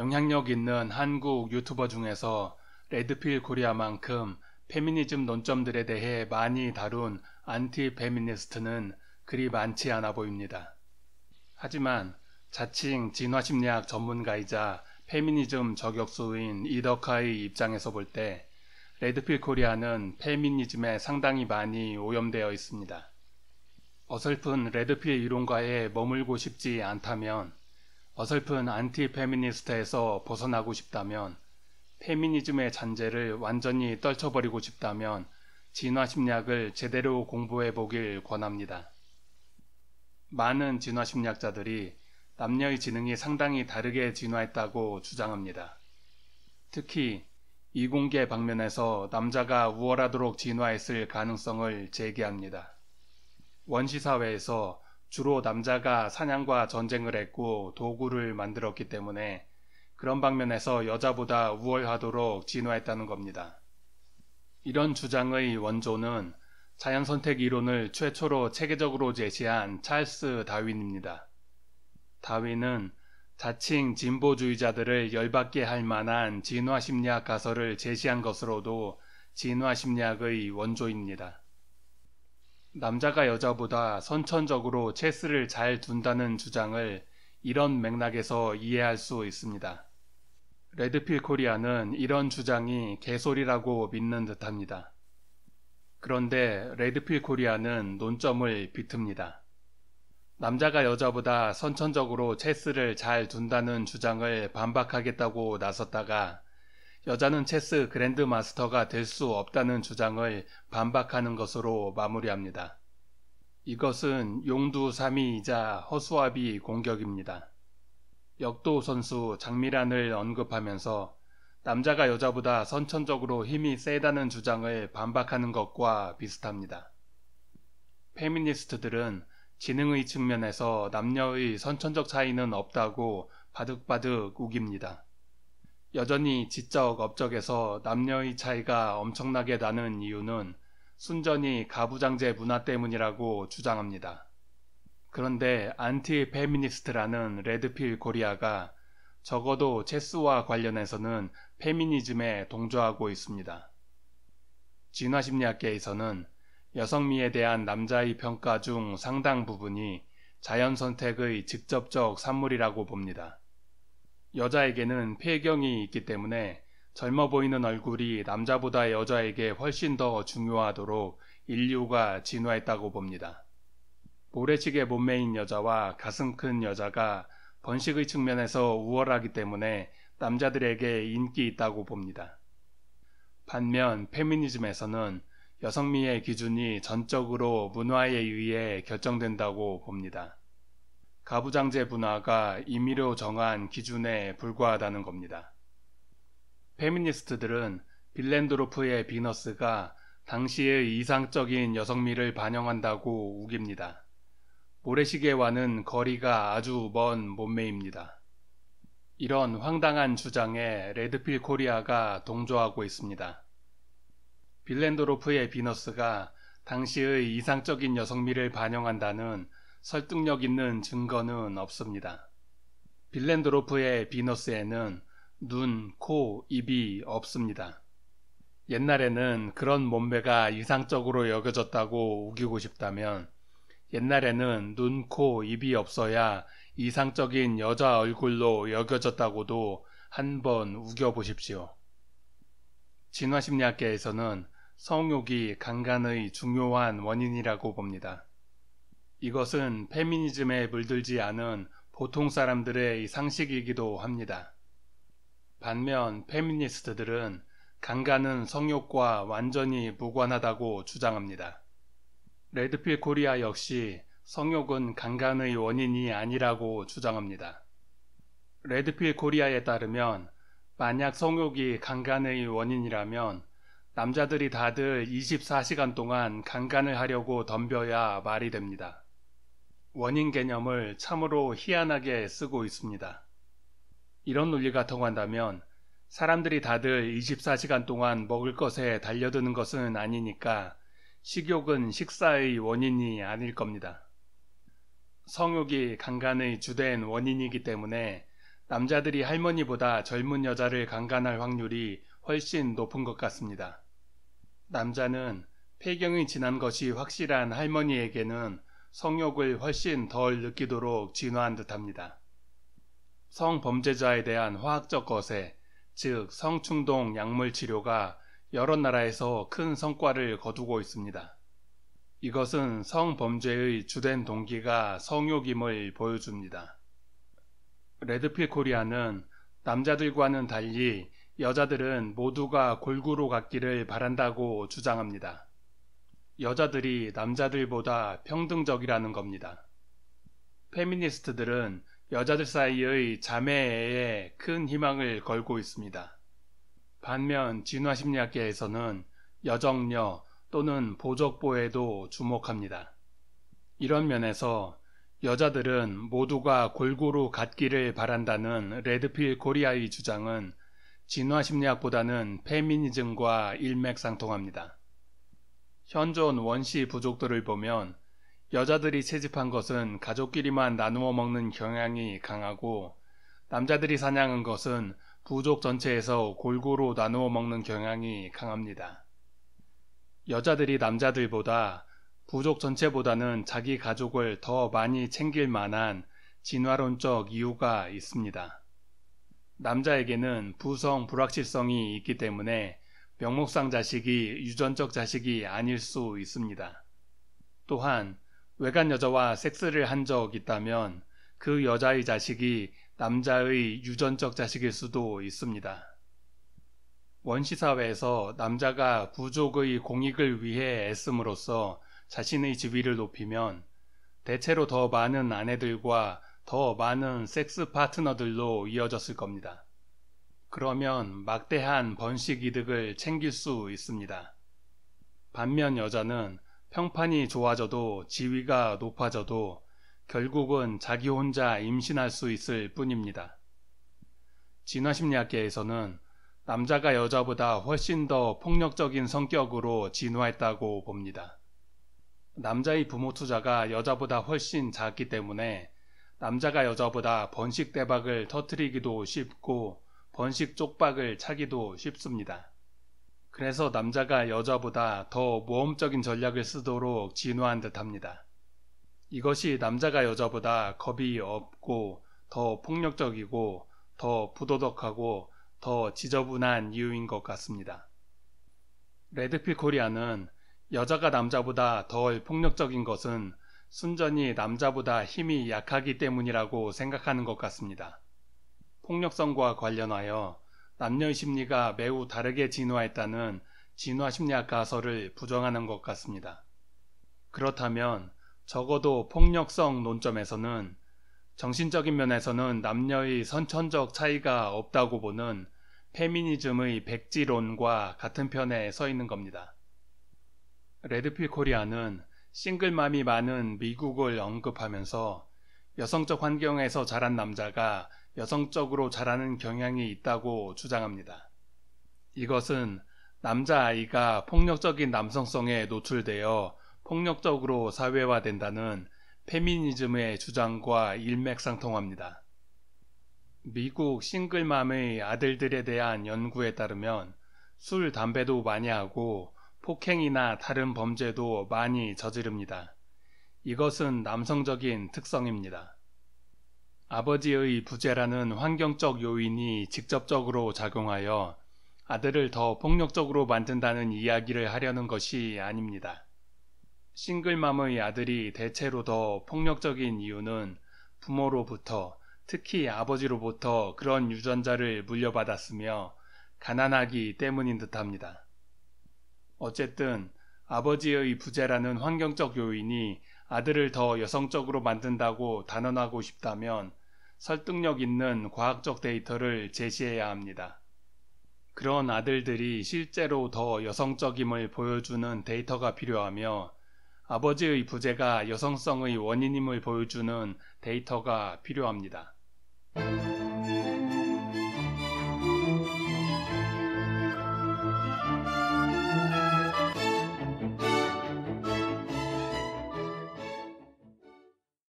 영향력 있는 한국 유튜버 중에서 레드필 코리아만큼 페미니즘 논점들에 대해 많이 다룬 안티 페미니스트는 그리 많지 않아 보입니다. 하지만 자칭 진화심리학 전문가이자 페미니즘 저격수인 이덕하의 입장에서 볼 때 레드필 코리아는 페미니즘에 상당히 많이 오염되어 있습니다. 어설픈 레드필 이론가에 머물고 싶지 않다면 어설픈 안티 페미니스트에서 벗어나고 싶다면 페미니즘의 잔재를 완전히 떨쳐버리고 싶다면 진화 심리학을 제대로 공부해 보길 권합니다. 많은 진화 심리학자들이 남녀의 지능이 상당히 다르게 진화했다고 주장합니다. 특히 이공계 방면에서 남자가 우월하도록 진화했을 가능성을 제기합니다. 원시사회에서 주로 남자가 사냥과 전쟁을 했고 도구를 만들었기 때문에 그런 방면에서 여자보다 우월하도록 진화했다는 겁니다. 이런 주장의 원조는 자연 선택 이론을 최초로 체계적으로 제시한 찰스 다윈입니다. 다윈은 자칭 진보주의자들을 열받게 할 만한 진화 심리학 가설을 제시한 것으로도 진화 심리학의 원조입니다. 남자가 여자보다 선천적으로 체스를 잘 둔다는 주장을 이런 맥락에서 이해할 수 있습니다. 레드필 코리아는 이런 주장이 개소리라고 믿는 듯합니다. 그런데 레드필 코리아는 논점을 비틉니다. 남자가 여자보다 선천적으로 체스를 잘 둔다는 주장을 반박하겠다고 나섰다가 여자는 체스 그랜드 마스터가 될 수 없다는 주장을 반박하는 것으로 마무리합니다. 이것은 용두 삼이이자 허수아비 공격입니다. 역도 선수 장미란을 언급하면서 남자가 여자보다 선천적으로 힘이 세다는 주장을 반박하는 것과 비슷합니다. 페미니스트들은 지능의 측면에서 남녀의 선천적 차이는 없다고 바득바득 우깁니다. 여전히 지적 업적에서 남녀의 차이가 엄청나게 나는 이유는 순전히 가부장제 문화 때문이라고 주장합니다. 그런데 안티 페미니스트라는 레드필 코리아가 적어도 체스와 관련해서는 페미니즘에 동조하고 있습니다. 진화 심리학계에서는 여성미에 대한 남자의 평가 중 상당 부분이 자연 선택의 직접적 산물이라고 봅니다. 여자에게는 폐경이 있기 때문에 젊어 보이는 얼굴이 남자보다 여자에게 훨씬 더 중요하도록 인류가 진화했다고 봅니다. 모래시계 몸매인 여자와 가슴 큰 여자가 번식의 측면에서 우월하기 때문에 남자들에게 인기 있다고 봅니다. 반면 페미니즘에서는 여성미의 기준이 전적으로 문화에 의해 결정된다고 봅니다. 가부장제 문화가 임의로 정한 기준에 불과하다는 겁니다. 페미니스트들은 빌렌드로프의 비너스가 당시의 이상적인 여성미를 반영한다고 우깁니다. 모래시계와는 거리가 아주 먼 몸매입니다. 이런 황당한 주장에 레드필 코리아가 동조하고 있습니다. 빌렌도로프의 비너스가 당시의 이상적인 여성미를 반영한다는 설득력 있는 증거는 없습니다. 빌렌드로프의 비너스에는 눈, 코, 입이 없습니다. 옛날에는 그런 몸매가 이상적으로 여겨졌다고 우기고 싶다면 옛날에는 눈, 코, 입이 없어야 이상적인 여자 얼굴로 여겨졌다고도 한 번 우겨보십시오. 진화심리학계에서는 성욕이 강간의 중요한 원인이라고 봅니다. 이것은 페미니즘에 물들지 않은 보통 사람들의 상식이기도 합니다. 반면 페미니스트들은 강간은 성욕과 완전히 무관하다고 주장합니다. 레드필 코리아 역시 성욕은 강간의 원인이 아니라고 주장합니다. 레드필 코리아에 따르면 만약 성욕이 강간의 원인이라면 남자들이 다들 24시간 동안 강간을 하려고 덤벼야 말이 됩니다. 원인 개념을 참으로 희한하게 쓰고 있습니다. 이런 논리가 통한다면 사람들이 다들 24시간 동안 먹을 것에 달려드는 것은 아니니까 식욕은 식사의 원인이 아닐 겁니다. 성욕이 강간의 주된 원인이기 때문에 남자들이 할머니보다 젊은 여자를 강간할 확률이 훨씬 높은 것 같습니다. 남자는 폐경이 지난 것이 확실한 할머니에게는 성욕을 훨씬 덜 느끼도록 진화한 듯합니다. 성범죄자에 대한 화학적 거세, 즉 성충동 약물 치료가 여러 나라에서 큰 성과를 거두고 있습니다. 이것은 성범죄의 주된 동기가 성욕임을 보여줍니다. 레드필 코리아는 남자들과는 달리 여자들은 모두가 골고루 갖기를 바란다고 주장합니다. 여자들이 남자들보다 평등적이라는 겁니다. 페미니스트들은 여자들 사이의 자매애에 큰 희망을 걸고 있습니다. 반면 진화심리학계에서는 여정녀 또는 보적보에도 주목합니다. 이런 면에서 여자들은 모두가 골고루 갖기를 바란다는 레드필 코리아의 주장은 진화심리학보다는 페미니즘과 일맥상통합니다. 현존 원시 부족들을 보면 여자들이 채집한 것은 가족끼리만 나누어 먹는 경향이 강하고 남자들이 사냥한 것은 부족 전체에서 골고루 나누어 먹는 경향이 강합니다. 여자들이 남자들보다 부족 전체보다는 자기 가족을 더 많이 챙길 만한 진화론적 이유가 있습니다. 남자에게는 부성 불확실성이 있기 때문에 명목상 자식이 유전적 자식이 아닐 수 있습니다. 또한 외간 여자와 섹스를 한 적 있다면 그 여자의 자식이 남자의 유전적 자식일 수도 있습니다. 원시사회에서 남자가 부족의 공익을 위해 애씀으로써 자신의 지위를 높이면 대체로 더 많은 아내들과 더 많은 섹스 파트너들로 이어졌을 겁니다. 그러면 막대한 번식 이득을 챙길 수 있습니다. 반면 여자는 평판이 좋아져도 지위가 높아져도 결국은 자기 혼자 임신할 수 있을 뿐입니다. 진화심리학계에서는 남자가 여자보다 훨씬 더 폭력적인 성격으로 진화했다고 봅니다. 남자의 부모 투자가 여자보다 훨씬 작기 때문에 남자가 여자보다 번식 대박을 터뜨리기도 쉽고 번식 쪽박을 차기도 쉽습니다. 그래서 남자가 여자보다 더 모험적인 전략을 쓰도록 진화한 듯 합니다. 이것이 남자가 여자보다 겁이 없고 더 폭력적이고 더 부도덕하고 더 지저분한 이유인 것 같습니다. 레드피 코리아는 여자가 남자보다 덜 폭력적인 것은 순전히 남자보다 힘이 약하기 때문이라고 생각하는 것 같습니다. 폭력성과 관련하여 남녀의 심리가 매우 다르게 진화했다는 진화심리학 가설을 부정하는 것 같습니다. 그렇다면 적어도 폭력성 논점에서는 정신적인 면에서는 남녀의 선천적 차이가 없다고 보는 페미니즘의 백지론과 같은 편에 서 있는 겁니다. 레드필 코리아는 싱글맘이 많은 미국을 언급하면서 여성적 환경에서 자란 남자가 여성적으로 자라는 경향이 있다고 주장합니다. 이것은 남자아이가 폭력적인 남성성에 노출되어 폭력적으로 사회화된다는 페미니즘의 주장과 일맥상통합니다. 미국 싱글맘의 아들들에 대한 연구에 따르면 술, 담배도 많이 하고 폭행이나 다른 범죄도 많이 저지릅니다. 이것은 남성적인 특성입니다. 아버지의 부재라는 환경적 요인이 직접적으로 작용하여 아들을 더 폭력적으로 만든다는 이야기를 하려는 것이 아닙니다. 싱글맘의 아들이 대체로 더 폭력적인 이유는 부모로부터 특히 아버지로부터 그런 유전자를 물려받았으며 가난하기 때문인 듯합니다. 어쨌든 아버지의 부재라는 환경적 요인이 아들을 더 여성적으로 만든다고 단언하고 싶다면 설득력 있는 과학적 데이터를 제시해야 합니다. 그런 아들들이 실제로 더 여성적임을 보여주는 데이터가 필요하며 아버지의 부재가 여성성의 원인임을 보여주는 데이터가 필요합니다.